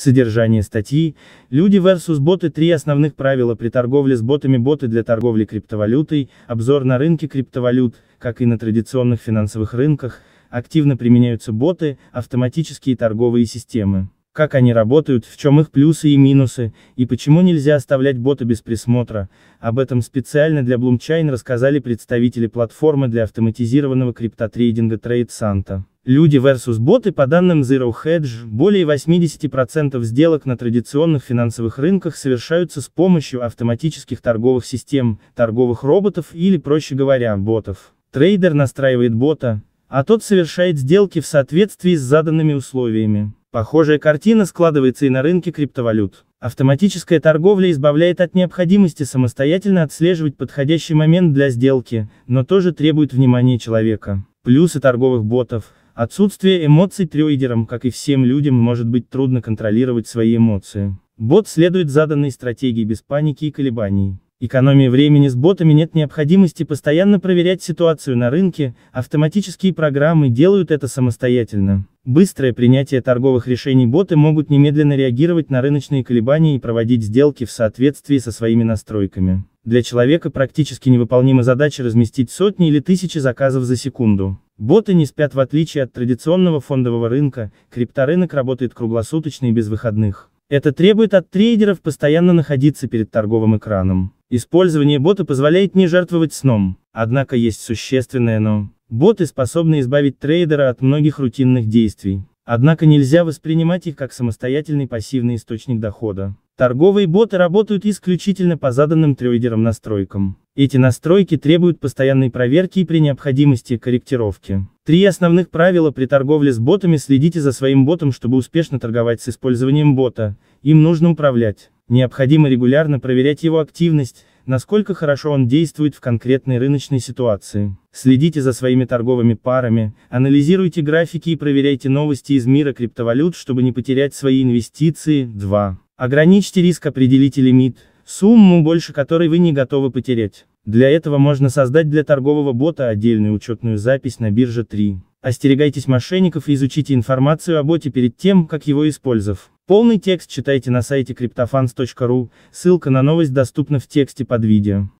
Содержание статьи «Люди vs. боты. Три основных правила при торговле с ботами Боты для торговли криптовалютой, обзор на рынке криптовалют, как и на традиционных финансовых рынках, активно применяются боты, автоматические торговые системы. Как они работают, в чем их плюсы и минусы, и почему нельзя оставлять бота без присмотра, об этом специально для Bloomchain рассказали представители платформы для автоматизированного криптотрейдинга TradeSanta. Люди versus боты по данным Zero Hedge, более 80% сделок на традиционных финансовых рынках совершаются с помощью автоматических торговых систем, торговых роботов или, проще говоря, ботов. Трейдер настраивает бота, а тот совершает сделки в соответствии с заданными условиями. Похожая картина складывается и на рынке криптовалют. Автоматическая торговля избавляет от необходимости самостоятельно отслеживать подходящий момент для сделки, но тоже требует внимания человека. Плюсы торговых ботов – Отсутствие эмоций трейдерам, как и всем людям, может быть трудно контролировать свои эмоции. Бот следует заданной стратегии без паники и колебаний. Экономии времени с ботами нет необходимости постоянно проверять ситуацию на рынке, автоматические программы делают это самостоятельно. Быстрое принятие торговых решений боты могут немедленно реагировать на рыночные колебания и проводить сделки в соответствии со своими настройками. Для человека практически невыполнима задача разместить сотни или тысячи заказов за секунду. Боты не спят в отличие от традиционного фондового рынка, крипторынок работает круглосуточно и без выходных. Это требует от трейдеров постоянно находиться перед торговым экраном. Использование бота позволяет не жертвовать сном. Однако есть существенное но. Боты способны избавить трейдера от многих рутинных действий. Однако нельзя воспринимать их как самостоятельный пассивный источник дохода. Торговые боты работают исключительно по заданным трейдерам настройкам. Эти настройки требуют постоянной проверки и при необходимости корректировки. Три основных правила при торговле с ботами следите за своим ботом, чтобы успешно торговать с использованием бота, им нужно управлять. Необходимо регулярно проверять его активность, насколько хорошо он действует в конкретной рыночной ситуации. Следите за своими торговыми парами, анализируйте графики и проверяйте новости из мира криптовалют, чтобы не потерять свои инвестиции. 2. Ограничьте риск, определите лимит, сумму больше которой вы не готовы потерять. Для этого можно создать для торгового бота отдельную учетную запись на бирже 3. Остерегайтесь мошенников и изучите информацию о боте перед тем, как его использовать. Полный текст читайте на сайте cryptofans.ru, ссылка на новость доступна в тексте под видео.